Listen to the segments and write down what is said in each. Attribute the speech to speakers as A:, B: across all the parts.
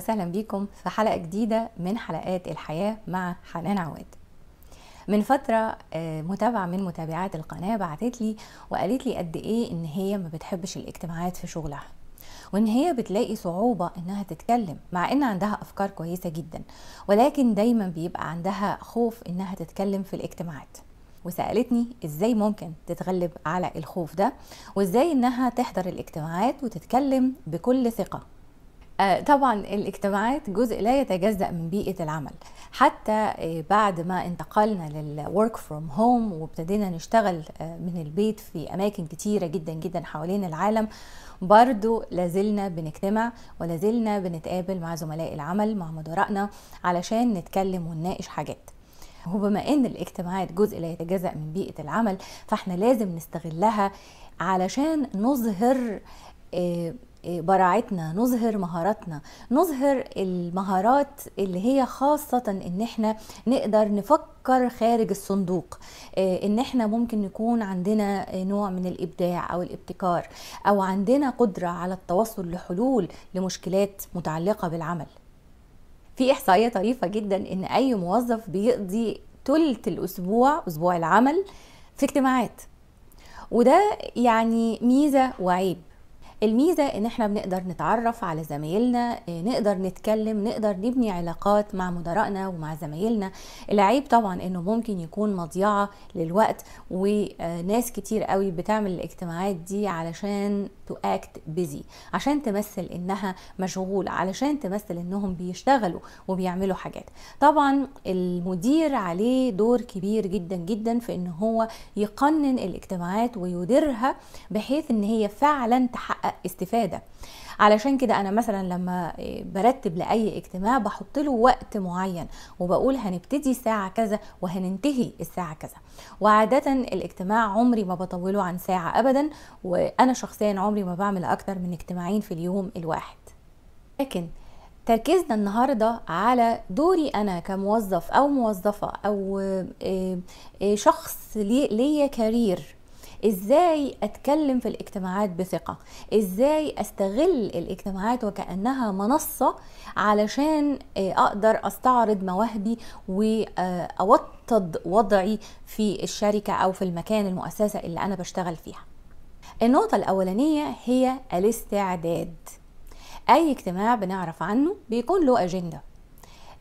A: وسهلا بيكم في حلقة جديدة من حلقات الحياة مع حنان عواد من فترة آه، متابعة من متابعات القناة بعتت لي وقالت لي قد ايه ان هي ما بتحبش الاجتماعات في شغلها وان هي بتلاقي صعوبة انها تتكلم مع ان عندها افكار كويسة جدا ولكن دايما بيبقى عندها خوف انها تتكلم في الاجتماعات وسألتني ازاي ممكن تتغلب على الخوف ده وازاي انها تحضر الاجتماعات وتتكلم بكل ثقة آه، طبعا الاجتماعات جزء لا يتجزأ من بيئة العمل حتى آه، بعد ما انتقلنا للورك فروم هوم وابتدينا نشتغل آه، من البيت في أماكن كتيرة جدا جدا حوالين العالم برضو لازلنا بنجتمع ولازلنا بنتقابل مع زملاء العمل مع مدراءنا علشان نتكلم ونناقش حاجات وبما ان الاجتماعات جزء لا يتجزأ من بيئة العمل فاحنا لازم نستغلها علشان نظهر إيه، براعتنا نظهر مهاراتنا نظهر المهارات اللي هي خاصة ان احنا نقدر نفكر خارج الصندوق إيه، ان احنا ممكن نكون عندنا نوع من الابداع او الابتكار او عندنا قدرة على التوصل لحلول لمشكلات متعلقة بالعمل في احصائية طريفة جدا ان اي موظف بيقضي تلت الاسبوع اسبوع العمل في اجتماعات وده يعني ميزة وعيب الميزه ان احنا بنقدر نتعرف على زمايلنا آه، نقدر نتكلم نقدر نبني علاقات مع مدراءنا ومع زمايلنا العيب طبعا انه ممكن يكون مضيعه للوقت وناس كتير قوي بتعمل الاجتماعات دي علشان تو اكت بيزي عشان تمثل انها مشغوله علشان تمثل انهم بيشتغلوا وبيعملوا حاجات طبعا المدير عليه دور كبير جدا جدا في ان هو يقنن الاجتماعات ويديرها بحيث ان هي فعلا تحقق يحقق استفاده علشان كده انا مثلا لما آه، برتب لاي اجتماع بحط له وقت معين وبقول هنبتدي الساعه كذا وهننتهي الساعه كذا وعاده الاجتماع عمري ما بطوله عن ساعه ابدا وانا شخصيا عمري ما بعمل اكتر من اجتماعين في اليوم الواحد لكن تركيزنا النهارده على دوري انا كموظف او موظفه او آه، آه، شخص ليا كارير ازاي اتكلم في الاجتماعات بثقه ازاي استغل الاجتماعات وكانها منصه علشان آه، اقدر استعرض مواهبي واوطد وضعي في الشركه او في المكان المؤسسه اللي انا بشتغل فيها النقطه الاولانيه هي الاستعداد اي اجتماع بنعرف عنه بيكون له اجنده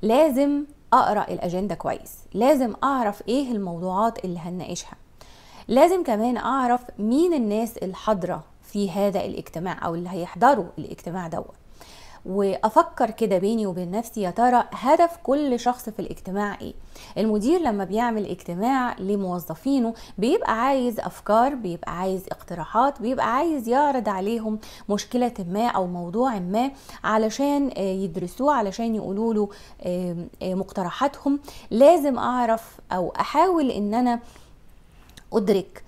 A: لازم اقرا الاجنده كويس لازم اعرف ايه الموضوعات اللي هنناقشها لازم كمان اعرف مين الناس الحاضره في هذا الاجتماع او اللي هيحضروا الاجتماع دوت وافكر كده بيني وبين نفسي يا ترى هدف كل شخص في الاجتماع ايه المدير لما بيعمل اجتماع لموظفينه بيبقى عايز افكار بيبقى عايز اقتراحات بيبقى عايز يعرض عليهم مشكله ما او موضوع ما علشان آه، يدرسوه علشان يقولوا له آه، مقترحاتهم لازم اعرف او احاول ان انا أدرك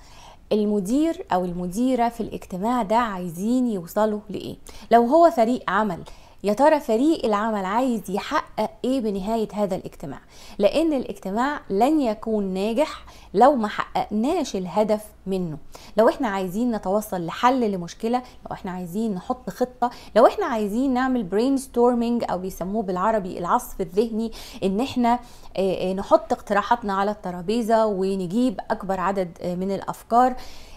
A: المدير أو المديرة في الاجتماع ده عايزين يوصلوا لإيه لو هو فريق عمل يا ترى فريق العمل عايز يحقق ايه بنهايه هذا الاجتماع لان الاجتماع لن يكون ناجح لو ما حققناش الهدف منه لو احنا عايزين نتوصل لحل لمشكله لو احنا عايزين نحط خطه لو احنا عايزين نعمل برين ستورمنج او بيسموه بالعربي العصف الذهني ان احنا آه، آه، نحط اقتراحاتنا على الترابيزه ونجيب اكبر عدد آه، من الافكار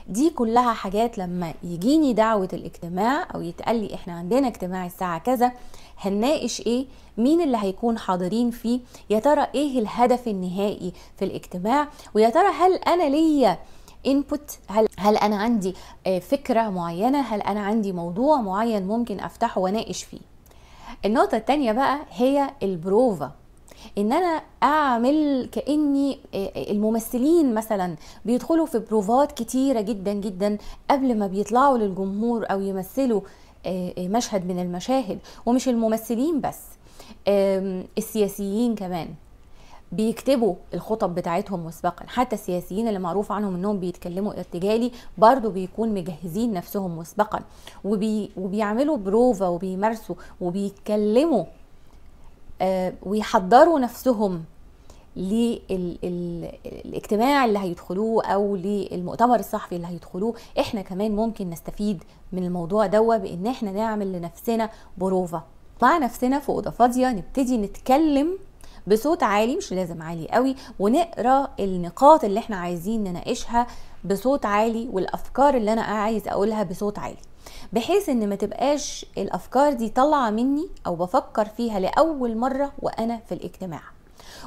A: دي كلها حاجات لما يجيني دعوة الاجتماع أو يتقال لي إحنا عندنا اجتماع الساعة كذا هنناقش إيه مين اللي هيكون حاضرين فيه يا ترى إيه الهدف النهائي في الاجتماع ويا ترى ترى هل انا ليا انبوت هل هل انا عندي آه، فكره معينه هل انا عندي موضوع معين ممكن افتحه واناقش فيه النقطه الثانيه بقى هي البروفا ان انا اعمل كاني آه، آه، الممثلين مثلا بيدخلوا في بروفات كتيره جدا جدا قبل ما بيطلعوا للجمهور او يمثلوا مشهد من المشاهد ومش الممثلين بس السياسيين كمان بيكتبوا الخطب بتاعتهم مسبقا حتى السياسيين اللي معروف عنهم انهم بيتكلموا ارتجالي برضو بيكون مجهزين نفسهم مسبقا وبي وبيعملوا بروفا وبيمارسوا وبيتكلموا آه ويحضروا نفسهم للاجتماع اللي هيدخلوه او للمؤتمر الصحفي اللي هيدخلوه احنا كمان ممكن نستفيد من الموضوع دوا بان احنا نعمل لنفسنا بروفا مع نفسنا في اوضه فاضيه نبتدي نتكلم بصوت عالي مش لازم عالي قوي ونقرا النقاط اللي احنا عايزين نناقشها بصوت عالي والافكار اللي انا عايز اقولها بصوت عالي بحيث ان ما تبقاش الافكار دي طالعه مني او بفكر فيها لاول مره وانا في الاجتماع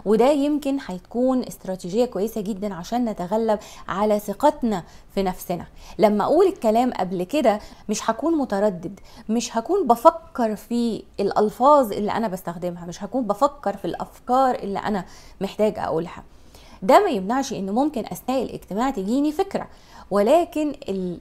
A: وده يمكن هتكون استراتيجيه كويسه جدا عشان نتغلب على ثقتنا في نفسنا لما اقول الكلام قبل كده مش هكون متردد مش هكون بفكر في الالفاظ اللي انا بستخدمها مش هكون بفكر في الافكار اللي انا محتاج اقولها ده ما يمنعش ان ممكن اثناء الاجتماع تجيني فكره ولكن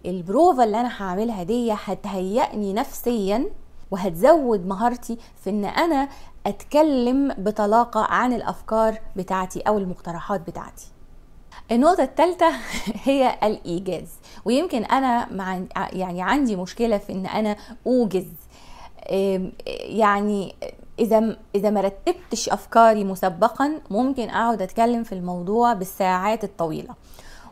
A: البروفه اللي انا هعملها دي هتهيئني نفسيا وهتزود مهارتي في ان انا اتكلم بطلاقه عن الافكار بتاعتي او المقترحات بتاعتي النقطة الثالثة هي الإيجاز ويمكن أنا مع يعني عندي مشكلة في إن أنا أوجز يعني إذا إذا ما رتبتش أفكاري مسبقا ممكن أقعد أتكلم في الموضوع بالساعات الطويلة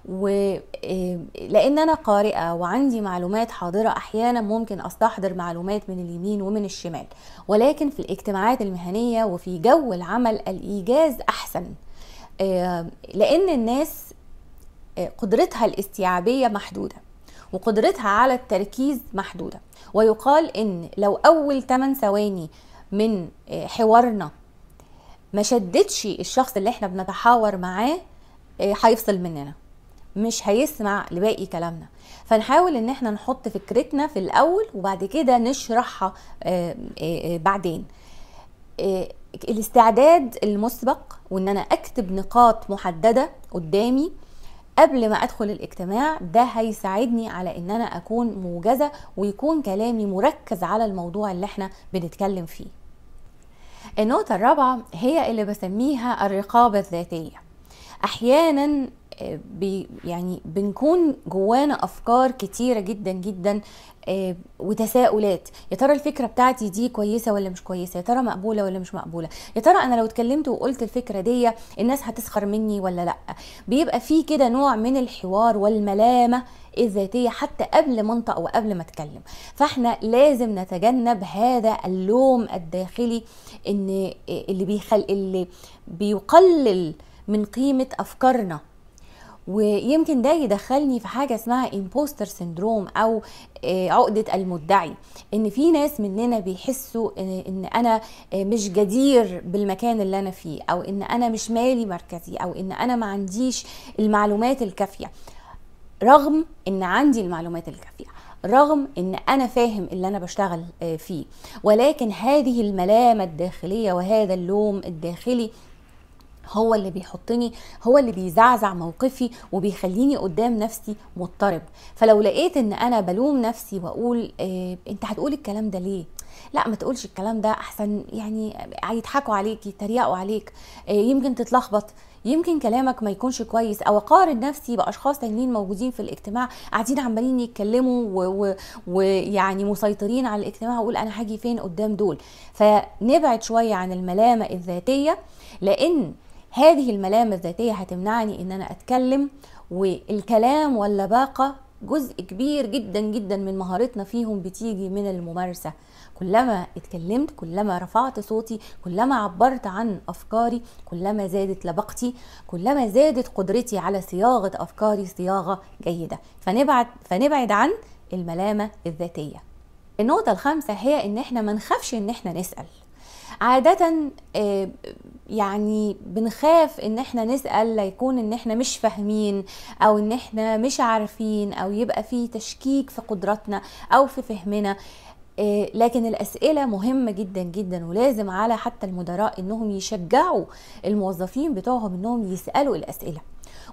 A: ولان آه، انا قارئه وعندي معلومات حاضره احيانا ممكن استحضر معلومات من اليمين ومن الشمال ولكن في الاجتماعات المهنيه وفي جو العمل الايجاز احسن آه، لان الناس آه، قدرتها الاستيعابيه محدوده وقدرتها على التركيز محدوده ويقال ان لو اول 8 ثواني من حوارنا ما شدتش الشخص اللي احنا بنتحاور معاه هيفصل مننا مش هيسمع لباقي كلامنا فنحاول ان احنا نحط فكرتنا في الاول وبعد كده نشرحها آه، آه، آه، بعدين الاستعداد المسبق وان انا اكتب نقاط محدده قدامي قبل ما ادخل الاجتماع ده هيساعدني على ان انا اكون موجزه ويكون كلامي مركز على الموضوع اللي احنا بنتكلم فيه النقطه الرابعه هي اللي بسميها الرقابه الذاتيه احيانا بي يعني بنكون جوانا افكار كتيره جدا جدا آه، وتساؤلات يا ترى الفكره بتاعتي دي كويسه ولا مش كويسه يا ترى مقبوله ولا مش مقبوله يا ترى انا لو اتكلمت وقلت الفكره دي الناس هتسخر مني ولا لا بيبقى في كده نوع من الحوار والملامه الذاتيه حتى قبل ما انطق وقبل ما اتكلم فاحنا لازم نتجنب هذا اللوم الداخلي ان آه، اللي بيخل اللي بيقلل من قيمه افكارنا ويمكن ده يدخلني في حاجه اسمها امبوستر سندروم او آه، عقده المدعي ان في ناس مننا بيحسوا ان انا آه، مش جدير بالمكان اللي انا فيه او ان انا مش مالي مركزي او ان انا ما عنديش المعلومات الكافيه رغم ان عندي المعلومات الكافيه رغم ان انا فاهم اللي انا بشتغل آه، فيه ولكن هذه الملامه الداخليه وهذا اللوم الداخلي هو اللي بيحطني هو اللي بيزعزع موقفي وبيخليني قدام نفسي مضطرب فلو لقيت ان انا بلوم نفسي واقول إيه انت هتقول الكلام ده ليه لا ما تقولش الكلام ده احسن يعني هيضحكوا عليك يتريقوا عليك إيه يمكن تتلخبط يمكن كلامك ما يكونش كويس او اقارن نفسي باشخاص تانيين موجودين في الاجتماع قاعدين عمالين يتكلموا ويعني مسيطرين على الاجتماع واقول انا هاجي فين قدام دول فنبعد شويه عن الملامه الذاتيه لان هذه الملامة الذاتية هتمنعني ان انا اتكلم والكلام واللباقة جزء كبير جدا جدا من مهارتنا فيهم بتيجي من الممارسة كلما اتكلمت كلما رفعت صوتي كلما عبرت عن أفكاري كلما زادت لبقتي كلما زادت قدرتي على صياغة أفكاري صياغة جيدة فنبعد, فنبعد عن الملامة الذاتية النقطة الخامسة هي ان احنا ما نخافش ان احنا نسأل عادة آه، يعني بنخاف ان احنا نسال ليكون ان احنا مش فاهمين او ان احنا مش عارفين او يبقى في تشكيك في قدراتنا او في فهمنا آه، لكن الأسئلة مهمة جدا جدا ولازم على حتى المدراء إنهم يشجعوا الموظفين بتوعهم إنهم يسألوا الأسئلة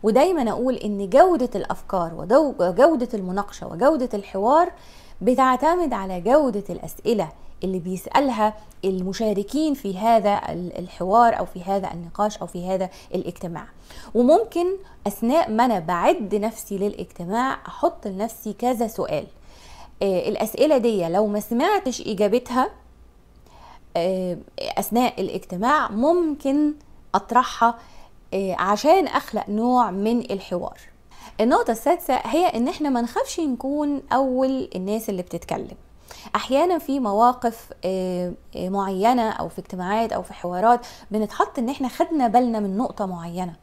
A: ودايما أقول إن جودة الأفكار وجودة المناقشة وجودة الحوار بتعتمد على جودة الأسئلة اللي بيسألها المشاركين في هذا الحوار أو في هذا النقاش أو في هذا الاجتماع وممكن أثناء ما أنا بعد نفسي للاجتماع أحط لنفسي كذا سؤال آه، الأسئلة دي لو ما سمعتش إجابتها آه، أثناء الاجتماع ممكن أطرحها آه، عشان أخلق نوع من الحوار النقطة السادسة هي ان احنا ما نخافش نكون اول الناس اللي بتتكلم احيانا في مواقف آه، آه، معينة او في اجتماعات او في حوارات بنتحط ان احنا خدنا بالنا من نقطة معينة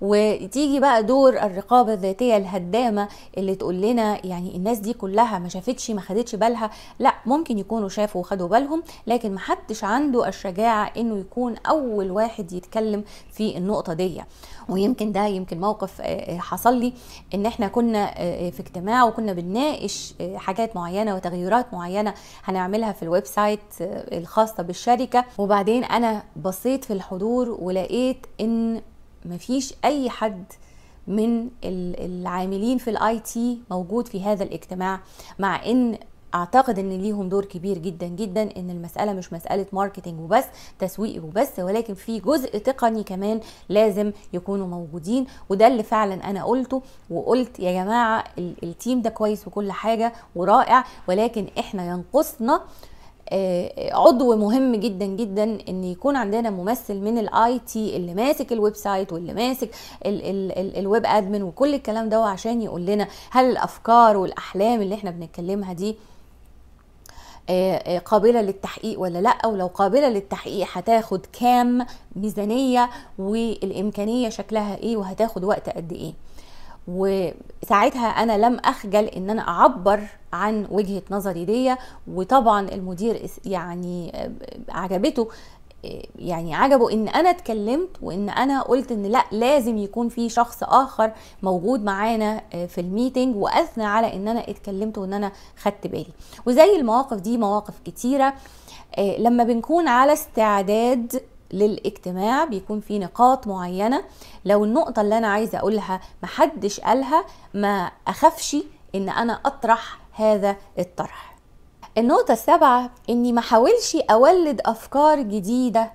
A: وتيجي بقى دور الرقابه الذاتيه الهدامه اللي تقول لنا يعني الناس دي كلها ما شافتش ما خدتش بالها لا ممكن يكونوا شافوا وخدوا بالهم لكن ما حدش عنده الشجاعه انه يكون اول واحد يتكلم في النقطه دي ويمكن ده يمكن موقف آه، آه، حصل لي ان احنا كنا آه، في اجتماع وكنا بنناقش حاجات معينه وتغيرات معينه هنعملها في الويب سايت الخاصه بالشركه وبعدين انا بصيت في الحضور ولقيت ان مفيش اي حد من العاملين في الاي تي موجود في هذا الاجتماع مع ان اعتقد ان ليهم دور كبير جدا جدا ان المساله مش مساله ماركتنج وبس تسويق وبس ولكن في جزء تقني كمان لازم يكونوا موجودين وده اللي فعلا انا قلته وقلت يا جماعه التيم ده كويس وكل حاجه ورائع ولكن احنا ينقصنا آه، عضو مهم جدا جدا ان يكون عندنا ممثل من الاي تي اللي ماسك الويب سايت واللي ماسك الويب ادمن وكل الكلام ده عشان يقول لنا هل الافكار والاحلام اللي احنا بنتكلمها دي آه، آه، قابلة للتحقيق ولا لا ولو قابلة للتحقيق هتاخد كام ميزانية والإمكانية شكلها ايه وهتاخد وقت قد ايه وساعتها انا لم اخجل ان انا اعبر عن وجهه نظري دي وطبعا المدير يعني عجبته يعني عجبه ان انا اتكلمت وان انا قلت ان لا لازم يكون في شخص اخر موجود معانا آه، في الميتنج واثنى على ان انا اتكلمت وان انا خدت بالي وزي المواقف دي مواقف كتيره آه، لما بنكون على استعداد للاجتماع بيكون في نقاط معينة لو النقطة اللي أنا عايزة أقولها محدش قالها ما أخافش إن أنا أطرح هذا الطرح النقطة السابعة إني ما أولد أفكار جديدة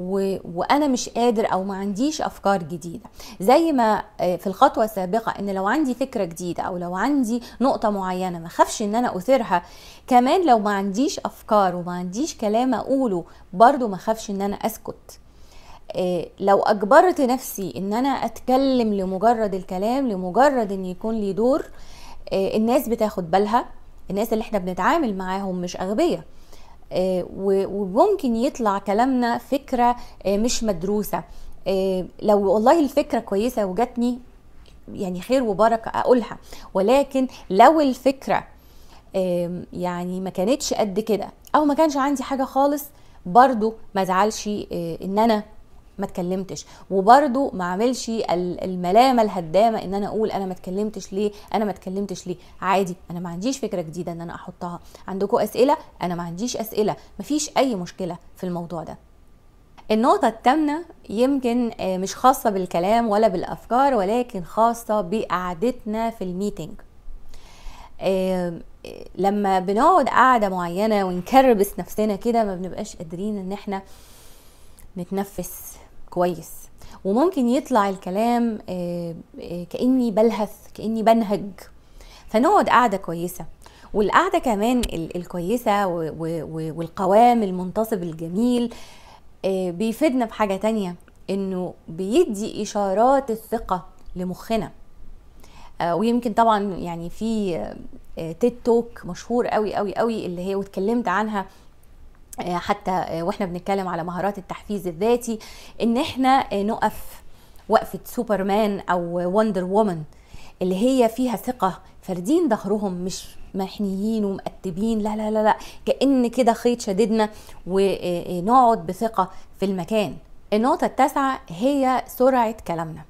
A: و... وانا مش قادر او ما عنديش افكار جديده زي ما آه، في الخطوه السابقه ان لو عندي فكره جديده او لو عندي نقطه معينه ما خافش ان انا اثيرها كمان لو ما عنديش افكار وما عنديش كلام اقوله برضو ما خافش ان انا اسكت آه، لو اجبرت نفسي ان انا اتكلم لمجرد الكلام لمجرد ان يكون لي دور آه، الناس بتاخد بالها الناس اللي احنا بنتعامل معاهم مش اغبياء آه، وممكن يطلع كلامنا فكره آه، مش مدروسه آه، لو والله الفكره كويسه وجاتني يعني خير وبركه اقولها ولكن لو الفكره يعني ما كانتش قد كده او ما كانش عندي حاجه خالص برضو ما زعلش ان انا ما اتكلمتش وبرده ما اعملش الملامه الهدامه ان انا اقول انا ما اتكلمتش ليه انا ما اتكلمتش ليه عادي انا ما عنديش فكره جديده ان انا احطها عندكم اسئله انا ما عنديش اسئله ما فيش اي مشكله في الموضوع ده النقطة الثامنة يمكن آه، مش خاصة بالكلام ولا بالأفكار ولكن خاصة بقعدتنا في الميتنج آه، لما بنقعد قعدة معينة ونكربس نفسنا كده ما بنبقاش قادرين ان احنا نتنفس كويس وممكن يطلع الكلام آه، آه، كاني بلهث كاني بنهج فنقعد قعده كويسه والقعده كمان الكويسه والقوام المنتصب الجميل آه، بيفيدنا بحاجه تانية انه بيدي اشارات الثقه لمخنا ويمكن طبعا يعني في تيد توك مشهور قوي قوي قوي اللي هي واتكلمت عنها آه، حتى آه، واحنا بنتكلم على مهارات التحفيز الذاتي ان احنا آه، نقف وقفه سوبرمان او وندر وومن اللي هي فيها ثقه فاردين ظهرهم مش محنيين ومقتبين لا لا لا لا كأن كده خيط شددنا ونقعد بثقة في المكان النقطة التاسعة هي سرعة كلامنا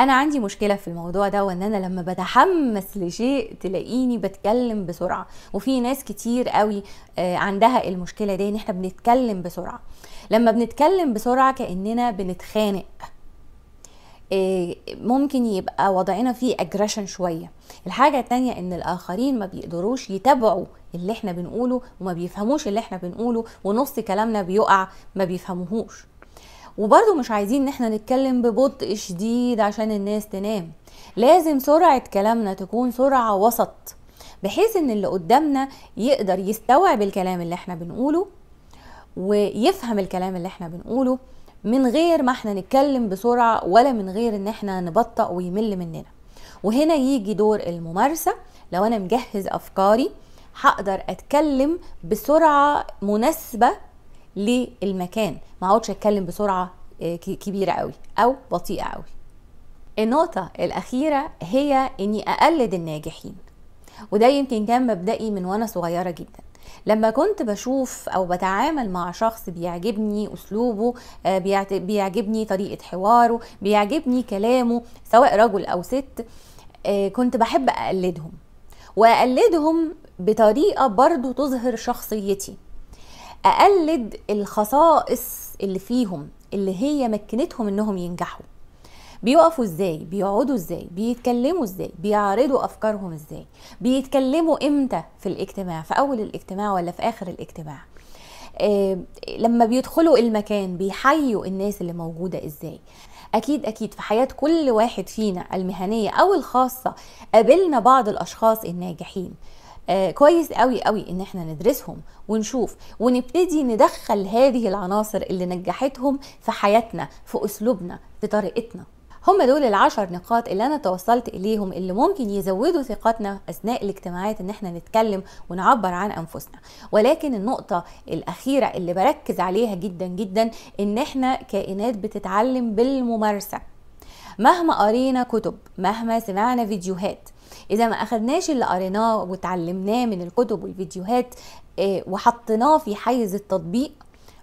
A: انا عندي مشكله في الموضوع ده وان انا لما بتحمس لشيء تلاقيني بتكلم بسرعه وفي ناس كتير قوي آه، عندها المشكله دي ان احنا بنتكلم بسرعه لما بنتكلم بسرعه كاننا بنتخانق آه، ممكن يبقى وضعنا فيه اجريشن شويه الحاجه التانية ان الاخرين ما بيقدروش يتابعوا اللي احنا بنقوله وما بيفهموش اللي احنا بنقوله ونص كلامنا بيقع ما بيفهموهوش وبرده مش عايزين ان احنا نتكلم ببطء شديد عشان الناس تنام لازم سرعة كلامنا تكون سرعة وسط بحيث ان اللي قدامنا يقدر يستوعب الكلام اللي احنا بنقوله ويفهم الكلام اللي احنا بنقوله من غير ما احنا نتكلم بسرعة ولا من غير ان احنا نبطأ ويمل مننا وهنا يجي دور الممارسة لو انا مجهز افكاري هقدر اتكلم بسرعة مناسبة للمكان ما اقعدش اتكلم بسرعه آه، كبيره قوي او بطيئه قوي النقطه الاخيره هي اني اقلد الناجحين وده يمكن كان مبدئي من وانا صغيره جدا لما كنت بشوف او بتعامل مع شخص بيعجبني اسلوبه آه، بيعجبني طريقه حواره بيعجبني كلامه سواء رجل او ست آه، كنت بحب اقلدهم واقلدهم بطريقه برضو تظهر شخصيتي اقلد الخصائص اللي فيهم اللي هي مكنتهم انهم ينجحوا بيقفوا ازاي بيقعدوا ازاي بيتكلموا ازاي بيعرضوا افكارهم ازاي بيتكلموا امتى في الاجتماع في اول الاجتماع ولا في اخر الاجتماع إيه لما بيدخلوا المكان بيحيوا الناس اللي موجوده ازاي اكيد اكيد في حياه كل واحد فينا المهنيه او الخاصه قابلنا بعض الاشخاص الناجحين آه، كويس قوي قوي ان احنا ندرسهم ونشوف ونبتدي ندخل هذه العناصر اللي نجحتهم في حياتنا في اسلوبنا في طريقتنا هم دول العشر نقاط اللي انا توصلت اليهم اللي ممكن يزودوا ثقتنا اثناء الاجتماعات ان احنا نتكلم ونعبر عن انفسنا ولكن النقطه الاخيره اللي بركز عليها جدا جدا ان احنا كائنات بتتعلم بالممارسه مهما قرينا كتب مهما سمعنا فيديوهات اذا ما اخدناش اللي قريناه وتعلمناه من الكتب والفيديوهات آه، وحطيناه في حيز التطبيق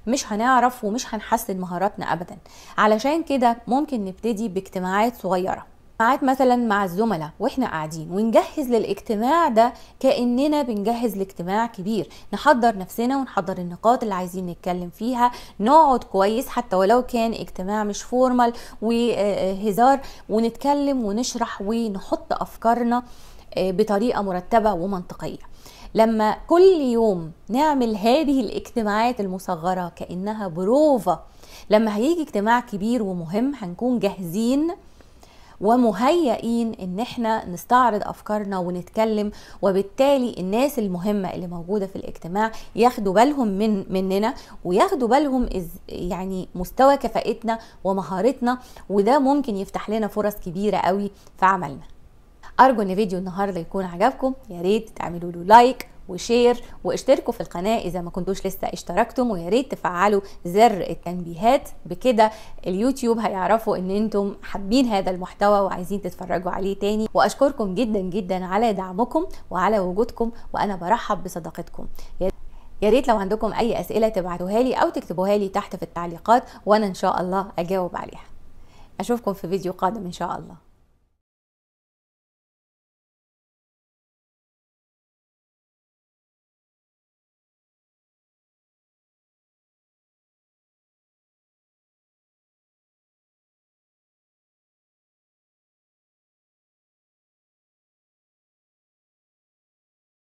A: مش هنعرف ومش هنحسن مهاراتنا ابدا علشان كده ممكن نبتدي باجتماعات صغيره اجتماعات مثلا مع الزملاء واحنا قاعدين ونجهز للاجتماع ده كاننا بنجهز لاجتماع كبير نحضر نفسنا ونحضر النقاط اللي عايزين نتكلم فيها نقعد كويس حتى ولو كان اجتماع مش فورمال وهزار ونتكلم ونشرح ونحط افكارنا آه، بطريقه مرتبه ومنطقيه لما كل يوم نعمل هذه الاجتماعات المصغره كانها بروفه لما هيجي اجتماع كبير ومهم هنكون جاهزين ومهيئين ان احنا نستعرض افكارنا ونتكلم وبالتالي الناس المهمه اللي موجوده في الاجتماع ياخدوا بالهم من مننا وياخدوا بالهم إز يعني مستوى كفاءتنا ومهارتنا وده ممكن يفتح لنا فرص كبيره قوي في عملنا ارجو ان فيديو النهارده يكون عجبكم يا ريت تعملوا له لايك وشير واشتركوا في القناة إذا ما كنتوش لسه اشتركتم ويا ريت تفعلوا زر التنبيهات بكده اليوتيوب هيعرفوا إن أنتم حابين هذا المحتوى وعايزين تتفرجوا عليه تاني وأشكركم جدا جدا على دعمكم وعلى وجودكم وأنا برحب بصداقتكم يا ريت لو عندكم أي أسئلة تبعتوها لي أو تكتبوها لي تحت في التعليقات وأنا إن شاء الله أجاوب عليها أشوفكم في فيديو قادم إن شاء الله